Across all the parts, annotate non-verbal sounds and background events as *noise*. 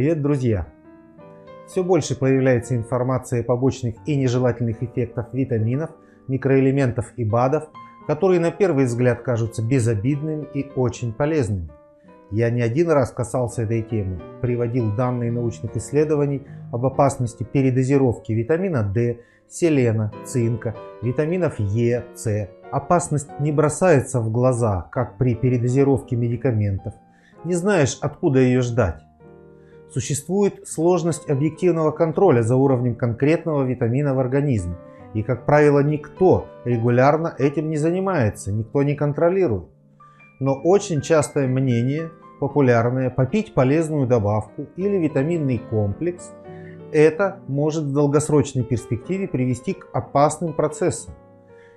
Привет, друзья! Все больше появляется информация о побочных и нежелательных эффектах витаминов, микроэлементов и БАДов, которые на первый взгляд кажутся безобидными и очень полезными. Я не один раз касался этой темы, приводил данные научных исследований об опасности передозировки витамина D, селена, цинка, витаминов Е, С. Опасность не бросается в глаза, как при передозировке медикаментов. Не знаешь, откуда ее ждать. Существует сложность объективного контроля за уровнем конкретного витамина в организме. И, как правило, никто регулярно этим не занимается, никто не контролирует. Но очень частое мнение, популярное, попить полезную добавку или витаминный комплекс, это может в долгосрочной перспективе привести к опасным процессам.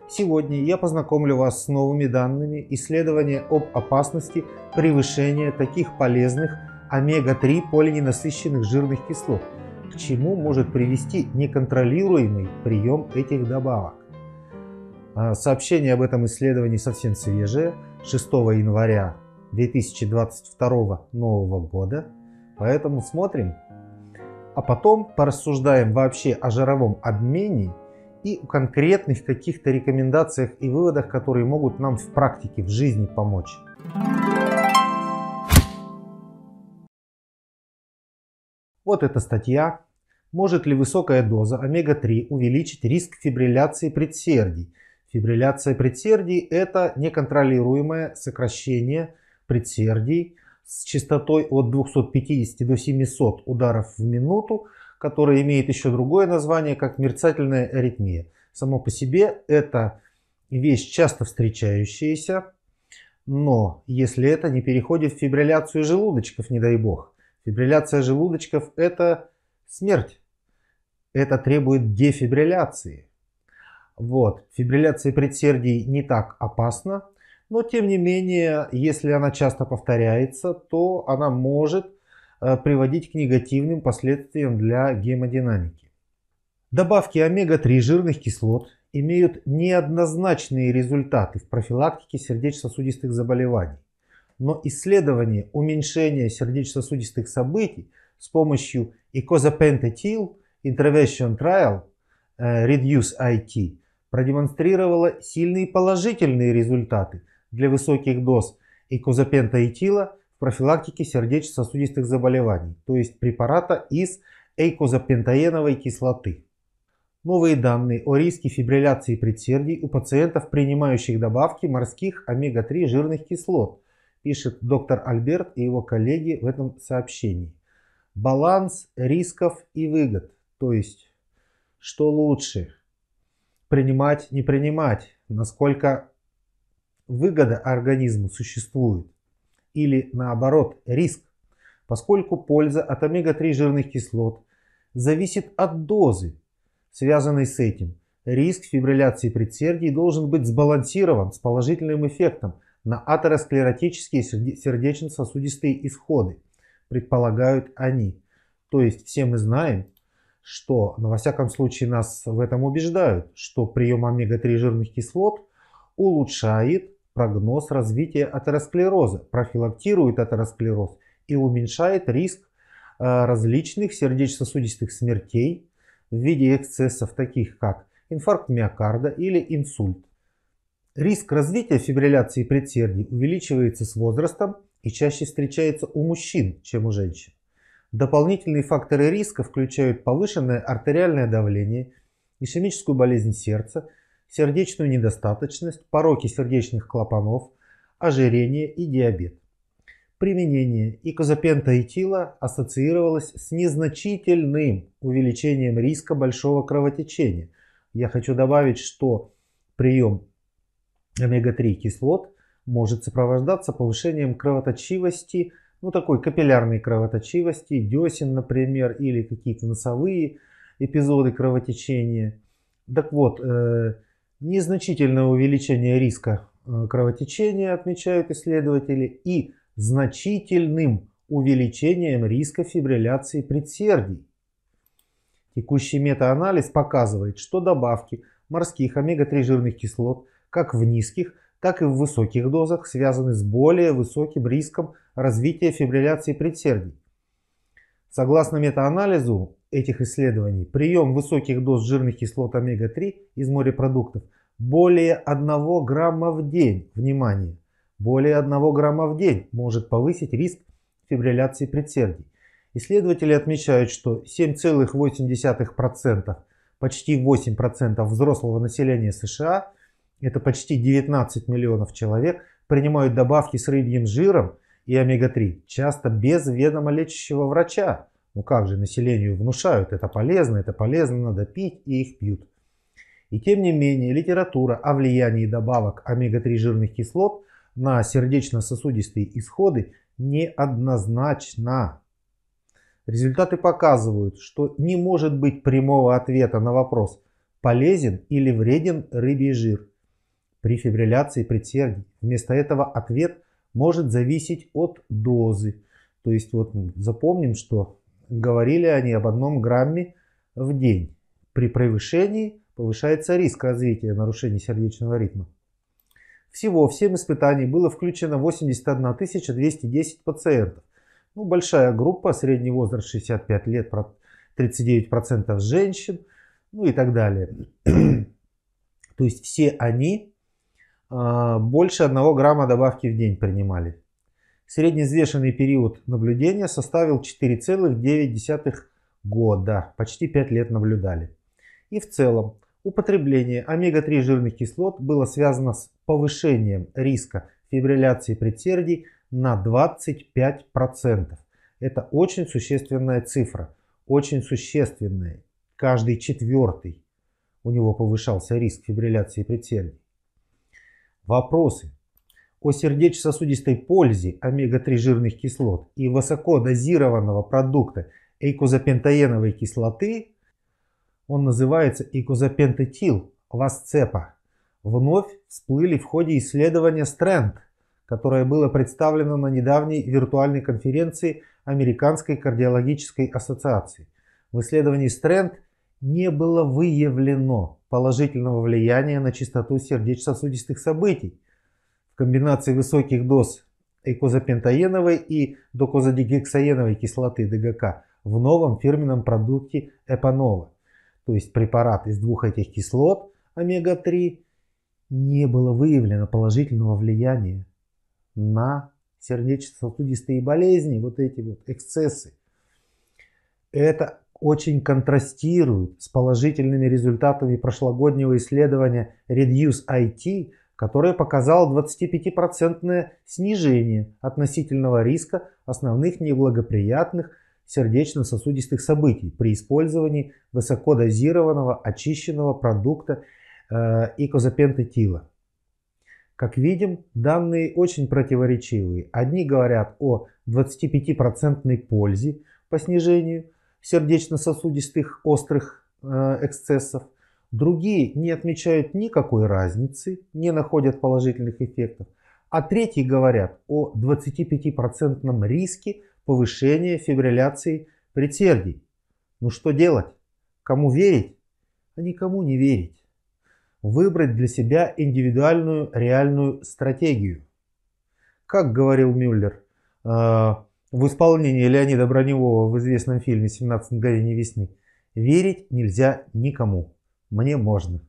Сегодня я познакомлю вас с новыми данными исследования об опасности превышения таких полезных омега-3 полиненасыщенных жирных кислот, к чему может привести неконтролируемый прием этих добавок. А, сообщение об этом исследовании совсем свежее, 6 января 2022 нового года, поэтому смотрим. А потом порассуждаем вообще о жировом обмене и о конкретных каких-то рекомендациях и выводах, которые могут нам в практике, в жизни помочь. Вот эта статья. Может ли высокая доза омега-3 увеличить риск фибрилляции предсердий? Фибрилляция предсердий – это неконтролируемое сокращение предсердий с частотой от 250 до 700 ударов в минуту, которое имеет еще другое название, как мерцательная аритмия. Само по себе это вещь часто встречающаяся, но если это не переходит в фибрилляцию желудочков, не дай бог, Фибрилляция желудочков – это смерть. Это требует дефибрилляции. Вот. Фибрилляция предсердий не так опасна, но тем не менее, если она часто повторяется, то она может э, приводить к негативным последствиям для гемодинамики. Добавки омега-3 жирных кислот имеют неоднозначные результаты в профилактике сердечно-сосудистых заболеваний но исследование уменьшения сердечно-сосудистых событий с помощью икозапентетил Intervention Trial э, Reduce IT продемонстрировало сильные положительные результаты для высоких доз икозапентаэтила в профилактике сердечно-сосудистых заболеваний, то есть препарата из эйкозапентаеновой кислоты. Новые данные о риске фибрилляции предсердий у пациентов, принимающих добавки морских омега-3 жирных кислот пишет доктор Альберт и его коллеги в этом сообщении. Баланс рисков и выгод, то есть что лучше, принимать, не принимать, насколько выгода организму существует, или наоборот риск, поскольку польза от омега-3 жирных кислот зависит от дозы, связанной с этим. Риск фибрилляции предсердий должен быть сбалансирован с положительным эффектом, на атеросклеротические сердечно-сосудистые исходы, предполагают они. То есть все мы знаем, что, но ну, во всяком случае нас в этом убеждают, что прием омега-3 жирных кислот улучшает прогноз развития атеросклероза, профилактирует атеросклероз и уменьшает риск э, различных сердечно-сосудистых смертей в виде эксцессов, таких как инфаркт миокарда или инсульт. Риск развития фибрилляции предсердий увеличивается с возрастом и чаще встречается у мужчин, чем у женщин. Дополнительные факторы риска включают повышенное артериальное давление, ишемическую болезнь сердца, сердечную недостаточность, пороки сердечных клапанов, ожирение и диабет. Применение икозапента ассоциировалось с незначительным увеличением риска большого кровотечения. Я хочу добавить, что прием омега-3 кислот может сопровождаться повышением кровоточивости, ну такой капиллярной кровоточивости, десен, например, или какие-то носовые эпизоды кровотечения. Так вот, э, незначительное увеличение риска э, кровотечения, отмечают исследователи, и значительным увеличением риска фибрилляции предсердий. Текущий метаанализ показывает, что добавки морских омега-3 жирных кислот как в низких, так и в высоких дозах связаны с более высоким риском развития фибрилляции предсердий. Согласно метаанализу этих исследований, прием высоких доз жирных кислот омега-3 из морепродуктов более 1 грамма в день, внимание, более 1 грамма в день может повысить риск фибрилляции предсердий. Исследователи отмечают, что 7,8%, почти 8% взрослого населения США – это почти 19 миллионов человек, принимают добавки с рыбьим жиром и омега-3, часто без ведома лечащего врача. Ну как же, населению внушают, это полезно, это полезно, надо пить, и их пьют. И тем не менее, литература о влиянии добавок омега-3 жирных кислот на сердечно-сосудистые исходы неоднозначна. Результаты показывают, что не может быть прямого ответа на вопрос, полезен или вреден рыбий жир при фибрилляции предсердий. Вместо этого ответ может зависеть от дозы. То есть вот запомним, что говорили они об одном грамме в день. При превышении повышается риск развития нарушений сердечного ритма. Всего в 7 испытаний было включено 81 210 пациентов. Ну, большая группа, средний возраст 65 лет, 39% женщин, ну и так далее. *clears throat* То есть все они а, больше 1 грамма добавки в день принимали. Среднезвешенный период наблюдения составил 4,9 года, почти 5 лет наблюдали. И в целом употребление омега-3 жирных кислот было связано с повышением риска фибрилляции предсердий на 25%. Это очень существенная цифра, очень существенная. Каждый четвертый у него повышался риск фибрилляции предсердий. Вопросы о сердечно-сосудистой пользе омега-3 жирных кислот и высоко дозированного продукта эйкозапентаеновой кислоты, он называется эйкозапентатил васцепа, вновь всплыли в ходе исследования Стрэнд, которое было представлено на недавней виртуальной конференции Американской кардиологической ассоциации. В исследовании Стрэнд не было выявлено положительного влияния на частоту сердечно-сосудистых событий в комбинации высоких доз эйкозапентаеновой и докозадигексаеновой кислоты ДГК в новом фирменном продукте Эпанова. То есть препарат из двух этих кислот омега-3 не было выявлено положительного влияния на сердечно-сосудистые болезни, вот эти вот эксцессы. Это очень контрастирует с положительными результатами прошлогоднего исследования Reduce IT, которое показало 25% снижение относительного риска основных неблагоприятных сердечно-сосудистых событий при использовании высокодозированного очищенного продукта э, икозапентетила. Как видим, данные очень противоречивые. Одни говорят о 25% пользе по снижению – сердечно-сосудистых острых э, эксцессов. Другие не отмечают никакой разницы, не находят положительных эффектов. А третьи говорят о 25% риске повышения фибрилляции предсердий. Ну что делать? Кому верить? А никому не верить. Выбрать для себя индивидуальную реальную стратегию. Как говорил Мюллер, э, в исполнении Леонида Броневого в известном фильме «17 мгновений весны». Верить нельзя никому. Мне можно.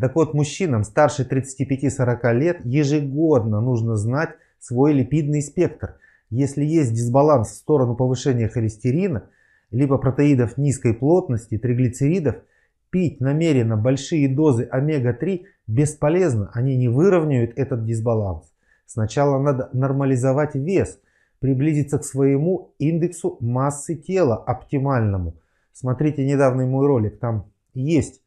Так вот, мужчинам старше 35-40 лет ежегодно нужно знать свой липидный спектр. Если есть дисбаланс в сторону повышения холестерина, либо протеидов низкой плотности, триглицеридов, пить намеренно большие дозы омега-3 бесполезно, они не выровняют этот дисбаланс. Сначала надо нормализовать вес – приблизиться к своему индексу массы тела оптимальному. Смотрите недавний мой ролик, там есть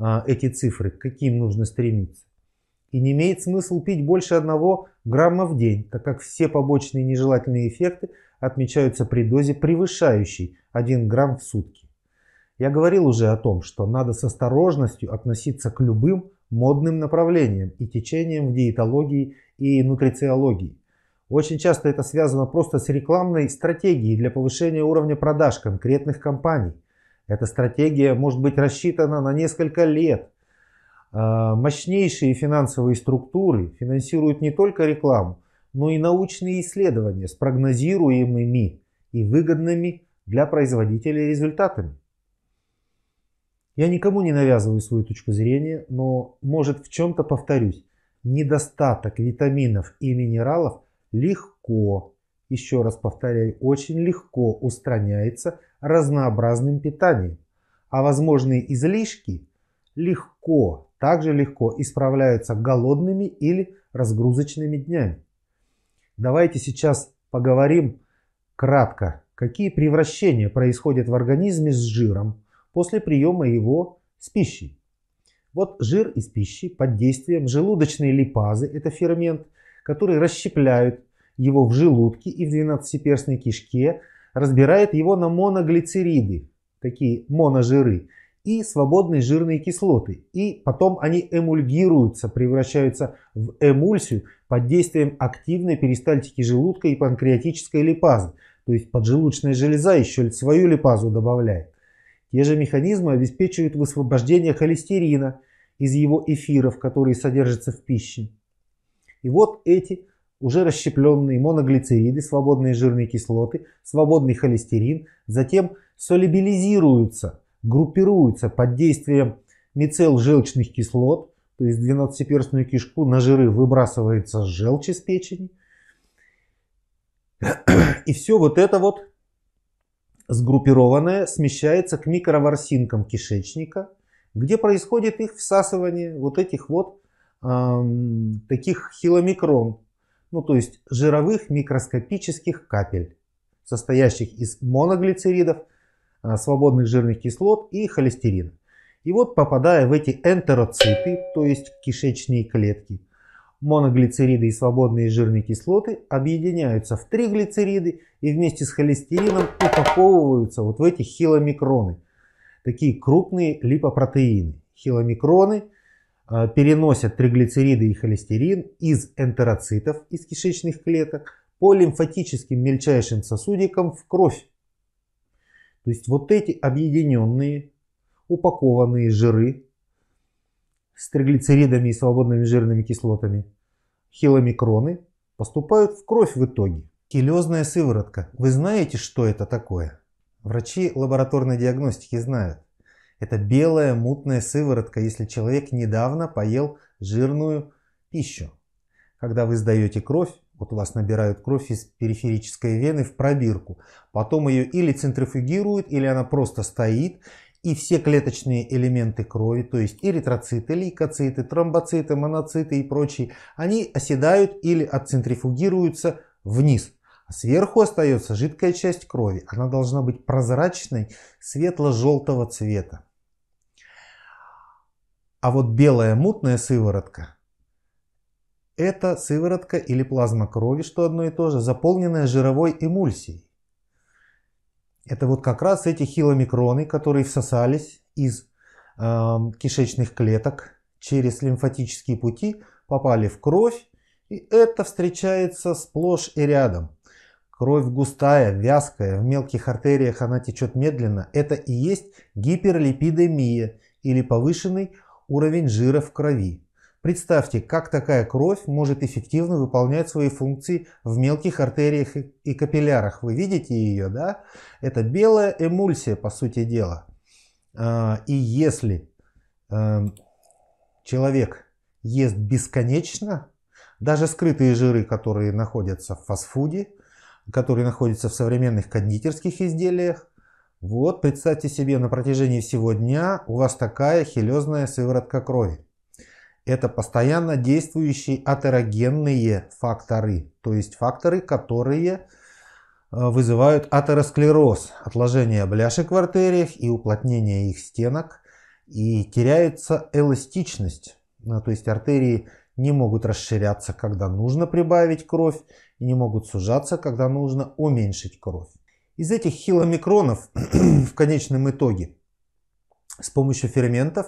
э, эти цифры, к каким нужно стремиться. И не имеет смысла пить больше одного грамма в день, так как все побочные нежелательные эффекты отмечаются при дозе, превышающей 1 грамм в сутки. Я говорил уже о том, что надо с осторожностью относиться к любым модным направлениям и течениям в диетологии и нутрициологии. Очень часто это связано просто с рекламной стратегией для повышения уровня продаж конкретных компаний. Эта стратегия может быть рассчитана на несколько лет. А, мощнейшие финансовые структуры финансируют не только рекламу, но и научные исследования с прогнозируемыми и выгодными для производителей результатами. Я никому не навязываю свою точку зрения, но, может, в чем-то повторюсь. Недостаток витаминов и минералов легко, еще раз повторяю, очень легко устраняется разнообразным питанием, а возможные излишки легко, также легко исправляются голодными или разгрузочными днями. Давайте сейчас поговорим кратко, какие превращения происходят в организме с жиром после приема его с пищей. Вот жир из пищи под действием желудочной липазы, это фермент, который расщепляют его в желудке и в двенадцатиперстной кишке, разбирает его на моноглицериды, такие моножиры, и свободные жирные кислоты. И потом они эмульгируются, превращаются в эмульсию под действием активной перистальтики желудка и панкреатической липазы. То есть поджелудочная железа еще свою липазу добавляет. Те же механизмы обеспечивают высвобождение холестерина из его эфиров, которые содержатся в пище. И вот эти уже расщепленные моноглицериды, свободные жирные кислоты, свободный холестерин, затем солибилизируются, группируются под действием мицел желчных кислот, то есть двенадцатиперстную кишку на жиры выбрасывается желчь из печени. И все вот это вот сгруппированное смещается к микроворсинкам кишечника, где происходит их всасывание вот этих вот эм, таких хиломикрон, ну то есть жировых микроскопических капель, состоящих из моноглицеридов, а, свободных жирных кислот и холестерина. И вот попадая в эти энтероциты, то есть кишечные клетки, моноглицериды и свободные жирные кислоты объединяются в триглицериды и вместе с холестерином упаковываются вот в эти хиломикроны. Такие крупные липопротеины. Хиломикроны – Э, переносят триглицериды и холестерин из энтероцитов, из кишечных клеток, по лимфатическим мельчайшим сосудикам в кровь. То есть вот эти объединенные, упакованные жиры с триглицеридами и свободными жирными кислотами, хиломикроны, поступают в кровь в итоге. Хилезная сыворотка. Вы знаете, что это такое? Врачи лабораторной диагностики знают. Это белая мутная сыворотка, если человек недавно поел жирную пищу. Когда вы сдаете кровь, вот у вас набирают кровь из периферической вены в пробирку. Потом ее или центрифугируют, или она просто стоит. И все клеточные элементы крови, то есть эритроциты, лейкоциты, тромбоциты, моноциты и прочие, они оседают или отцентрифугируются вниз. А сверху остается жидкая часть крови. Она должна быть прозрачной, светло-желтого цвета. А вот белая мутная сыворотка – это сыворотка или плазма крови, что одно и то же, заполненная жировой эмульсией. Это вот как раз эти хиломикроны, которые всосались из э, кишечных клеток через лимфатические пути, попали в кровь, и это встречается сплошь и рядом. Кровь густая, вязкая, в мелких артериях она течет медленно. Это и есть гиперлипидемия или повышенный уровень жира в крови. Представьте, как такая кровь может эффективно выполнять свои функции в мелких артериях и капиллярах. Вы видите ее, да? Это белая эмульсия, по сути дела. А, и если эм, человек ест бесконечно, даже скрытые жиры, которые находятся в фастфуде, которые находятся в современных кондитерских изделиях, вот представьте себе, на протяжении всего дня у вас такая хелезная сыворотка крови. Это постоянно действующие атерогенные факторы, то есть факторы, которые э, вызывают атеросклероз, отложение бляшек в артериях и уплотнение их стенок, и теряется эластичность, ну, то есть артерии не могут расширяться, когда нужно прибавить кровь, и не могут сужаться, когда нужно уменьшить кровь. Из этих хиломикронов *clears throat* в конечном итоге с помощью ферментов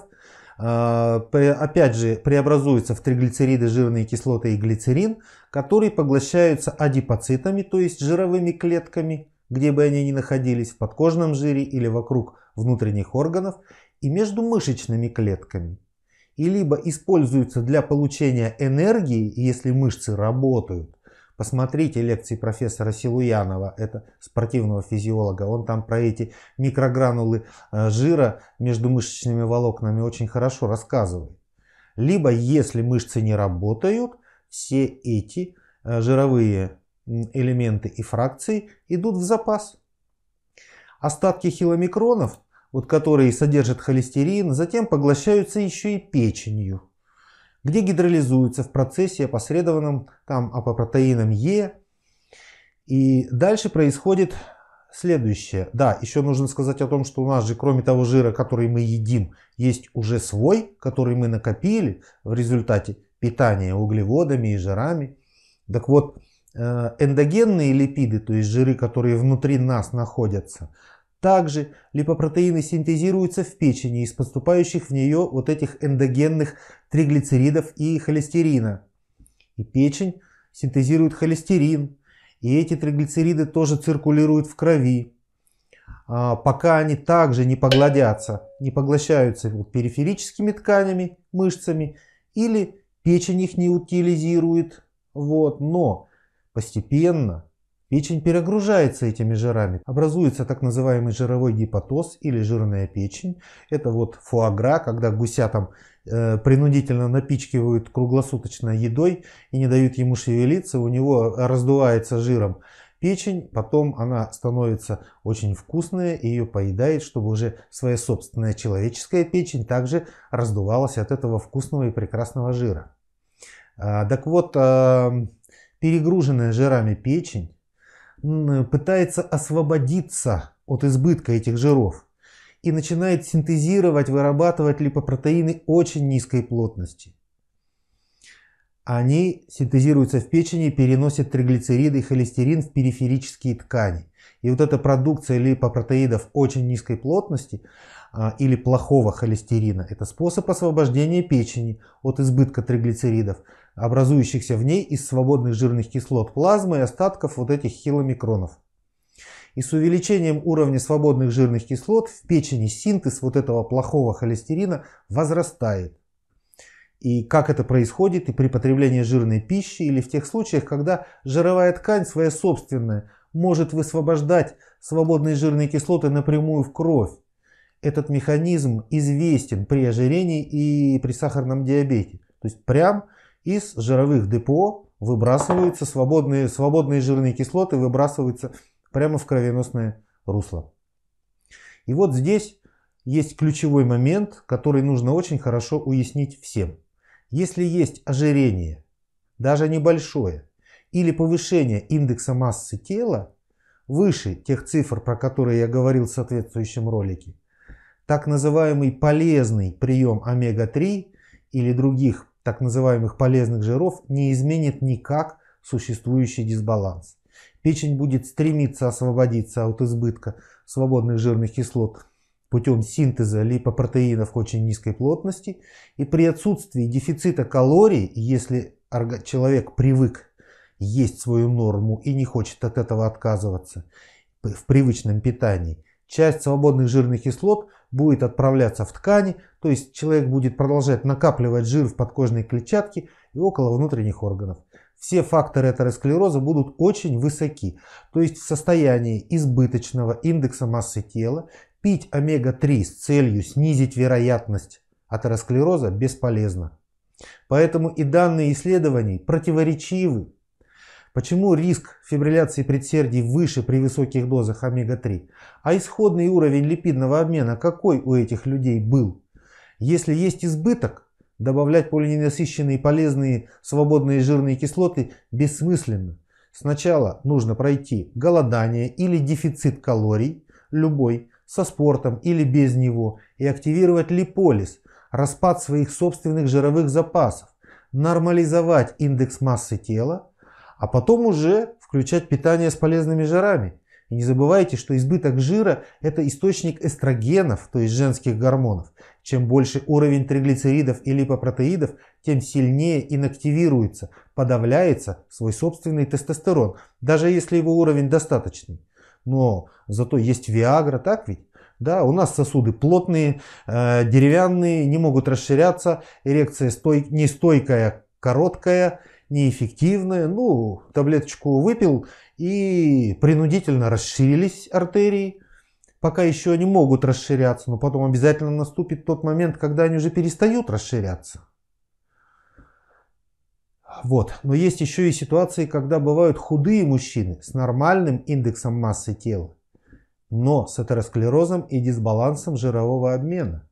а, опять же преобразуются в триглицериды, жирные кислоты и глицерин, которые поглощаются адипоцитами, то есть жировыми клетками, где бы они ни находились, в подкожном жире или вокруг внутренних органов, и между мышечными клетками. И либо используются для получения энергии, если мышцы работают, Посмотрите лекции профессора Силуянова, это спортивного физиолога. Он там про эти микрогранулы э, жира между мышечными волокнами очень хорошо рассказывает. Либо если мышцы не работают, все эти э, жировые элементы и фракции идут в запас. Остатки хиломикронов, вот которые содержат холестерин, затем поглощаются еще и печенью где гидролизуются в процессе, опосредованном там апопротеином Е. И дальше происходит следующее. Да, еще нужно сказать о том, что у нас же, кроме того жира, который мы едим, есть уже свой, который мы накопили в результате питания углеводами и жирами. Так вот, э, эндогенные липиды, то есть жиры, которые внутри нас находятся, также липопротеины синтезируются в печени из поступающих в нее вот этих эндогенных триглицеридов и холестерина. И печень синтезирует холестерин, и эти триглицериды тоже циркулируют в крови, а, пока они также не погладятся, не поглощаются периферическими тканями, мышцами, или печень их не утилизирует. Вот. Но постепенно Печень перегружается этими жирами, образуется так называемый жировой гипотоз или жирная печень. Это вот фуагра, когда гуся там э, принудительно напичкивают круглосуточно едой и не дают ему шевелиться, у него раздувается жиром печень, потом она становится очень вкусная и ее поедает, чтобы уже своя собственная человеческая печень также раздувалась от этого вкусного и прекрасного жира. А, так вот, а, перегруженная жирами печень пытается освободиться от избытка этих жиров и начинает синтезировать, вырабатывать липопротеины очень низкой плотности. Они синтезируются в печени, переносят триглицериды и холестерин в периферические ткани. И вот эта продукция липопротеидов очень низкой плотности а, или плохого холестерина – это способ освобождения печени от избытка триглицеридов, образующихся в ней из свободных жирных кислот плазмы и остатков вот этих хиломикронов. И с увеличением уровня свободных жирных кислот в печени синтез вот этого плохого холестерина возрастает. И как это происходит и при потреблении жирной пищи, или в тех случаях, когда жировая ткань своя собственная может высвобождать свободные жирные кислоты напрямую в кровь. Этот механизм известен при ожирении и при сахарном диабете. То есть прям из жировых депо выбрасываются свободные, свободные жирные кислоты, выбрасываются прямо в кровеносное русло. И вот здесь есть ключевой момент, который нужно очень хорошо уяснить всем. Если есть ожирение, даже небольшое, или повышение индекса массы тела выше тех цифр, про которые я говорил в соответствующем ролике, так называемый полезный прием омега-3 или других так называемых полезных жиров не изменит никак существующий дисбаланс. Печень будет стремиться освободиться от избытка свободных жирных кислот путем синтеза липопротеинов очень низкой плотности. И при отсутствии дефицита калорий, если человек привык есть свою норму и не хочет от этого отказываться в привычном питании, часть свободных жирных кислот будет отправляться в ткани, то есть человек будет продолжать накапливать жир в подкожной клетчатке и около внутренних органов. Все факторы атеросклероза будут очень высоки. То есть в состоянии избыточного индекса массы тела пить омега-3 с целью снизить вероятность атеросклероза бесполезно. Поэтому и данные исследований противоречивы. Почему риск фибрилляции предсердий выше при высоких дозах омега-3? А исходный уровень липидного обмена какой у этих людей был? Если есть избыток, добавлять полиненасыщенные полезные свободные жирные кислоты бессмысленно. Сначала нужно пройти голодание или дефицит калорий, любой, со спортом или без него, и активировать липолиз, распад своих собственных жировых запасов, нормализовать индекс массы тела, а потом уже включать питание с полезными жирами. И не забывайте, что избыток жира – это источник эстрогенов, то есть женских гормонов. Чем больше уровень триглицеридов и липопротеидов, тем сильнее инактивируется, подавляется свой собственный тестостерон, даже если его уровень достаточный. Но зато есть Виагра, так ведь? Да, у нас сосуды плотные, э, деревянные, не могут расширяться, эрекция стой, нестойкая, короткая – неэффективное. Ну, таблеточку выпил и принудительно расширились артерии. Пока еще они могут расширяться, но потом обязательно наступит тот момент, когда они уже перестают расширяться. Вот. Но есть еще и ситуации, когда бывают худые мужчины с нормальным индексом массы тела, но с атеросклерозом и дисбалансом жирового обмена.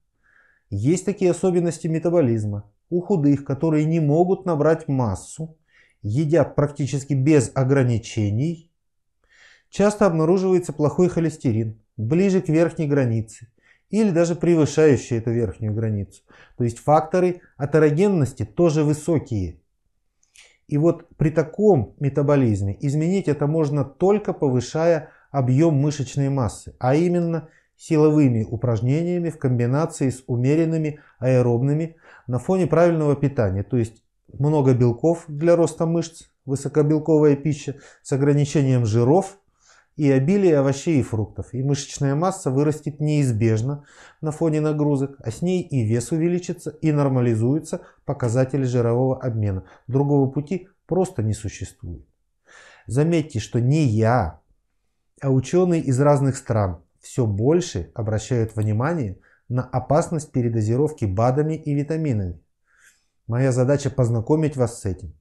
Есть такие особенности метаболизма. У худых, которые не могут набрать массу, едят практически без ограничений, часто обнаруживается плохой холестерин, ближе к верхней границе или даже превышающие эту верхнюю границу. То есть факторы атерогенности тоже высокие. И вот при таком метаболизме изменить это можно только повышая объем мышечной массы, а именно силовыми упражнениями в комбинации с умеренными аэробными на фоне правильного питания, то есть много белков для роста мышц, высокобелковая пища с ограничением жиров и обилие овощей и фруктов. И мышечная масса вырастет неизбежно на фоне нагрузок, а с ней и вес увеличится и нормализуется показатели жирового обмена. Другого пути просто не существует. Заметьте, что не я, а ученые из разных стран все больше обращают внимание на опасность передозировки БАДами и витаминами. Моя задача познакомить вас с этим.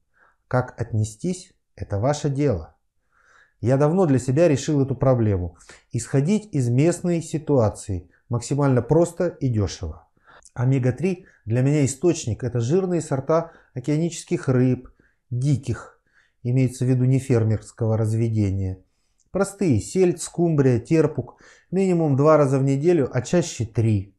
Как отнестись – это ваше дело. Я давно для себя решил эту проблему. Исходить из местной ситуации максимально просто и дешево. Омега-3 для меня источник – это жирные сорта океанических рыб, диких, имеется в виду не фермерского разведения, Простые – сельдь, скумбрия, терпук, минимум два раза в неделю, а чаще три.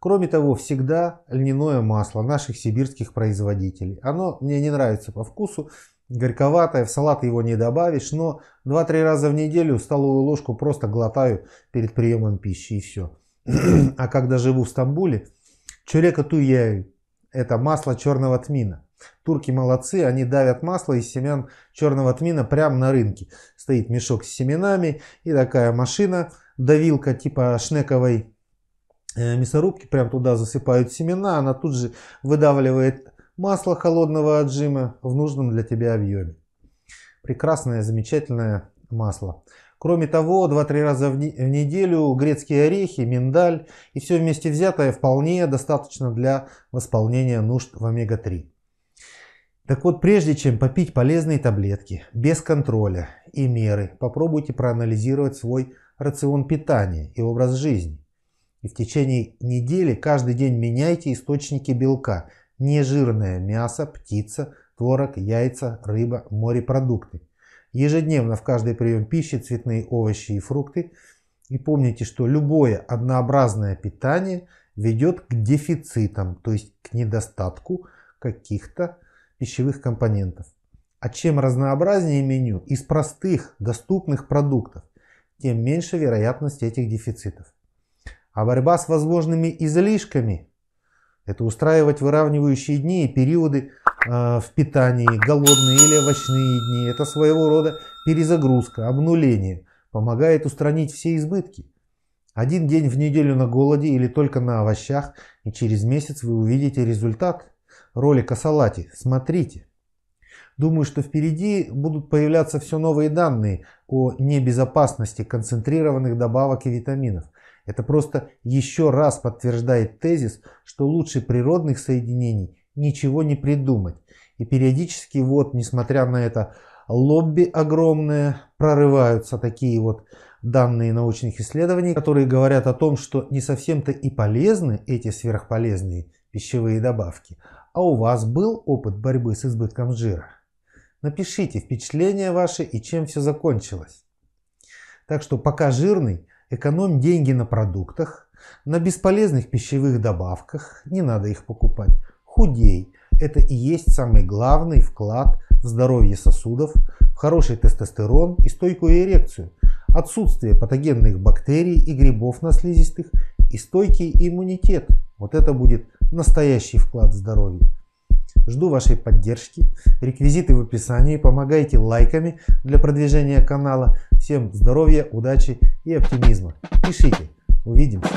Кроме того, всегда льняное масло наших сибирских производителей. Оно мне не нравится по вкусу, горьковатое, в салат его не добавишь, но 2-3 раза в неделю столовую ложку просто глотаю перед приемом пищи и все. *clears throat* а когда живу в Стамбуле, чурека туяю, это масло черного тмина. Турки молодцы, они давят масло из семян черного тмина прямо на рынке. Стоит мешок с семенами и такая машина, давилка типа шнековой э, мясорубки, прям туда засыпают семена, она тут же выдавливает масло холодного отжима в нужном для тебя объеме. Прекрасное, замечательное масло. Кроме того, 2-3 раза в, в неделю грецкие орехи, миндаль и все вместе взятое вполне достаточно для восполнения нужд в омега-3. Так вот, прежде чем попить полезные таблетки без контроля и меры, попробуйте проанализировать свой рацион питания и образ жизни. И в течение недели каждый день меняйте источники белка. Нежирное мясо, птица, творог, яйца, рыба, морепродукты. Ежедневно в каждый прием пищи цветные овощи и фрукты. И помните, что любое однообразное питание ведет к дефицитам, то есть к недостатку каких-то пищевых компонентов. А чем разнообразнее меню из простых, доступных продуктов, тем меньше вероятность этих дефицитов. А борьба с возможными излишками – это устраивать выравнивающие дни и периоды э, в питании, голодные или овощные дни. Это своего рода перезагрузка, обнуление, помогает устранить все избытки. Один день в неделю на голоде или только на овощах, и через месяц вы увидите результат – ролик о салате. Смотрите. Думаю, что впереди будут появляться все новые данные о небезопасности концентрированных добавок и витаминов. Это просто еще раз подтверждает тезис, что лучше природных соединений ничего не придумать. И периодически вот, несмотря на это лобби огромное, прорываются такие вот данные научных исследований, которые говорят о том, что не совсем-то и полезны эти сверхполезные пищевые добавки, а у вас был опыт борьбы с избытком жира? Напишите впечатления ваши и чем все закончилось. Так что пока жирный, экономь деньги на продуктах, на бесполезных пищевых добавках, не надо их покупать, худей. Это и есть самый главный вклад в здоровье сосудов, в хороший тестостерон и стойкую эрекцию, отсутствие патогенных бактерий и грибов на слизистых и стойкий иммунитет. Вот это будет настоящий вклад в здоровье. Жду вашей поддержки. Реквизиты в описании. Помогайте лайками для продвижения канала. Всем здоровья, удачи и оптимизма. Пишите. Увидимся.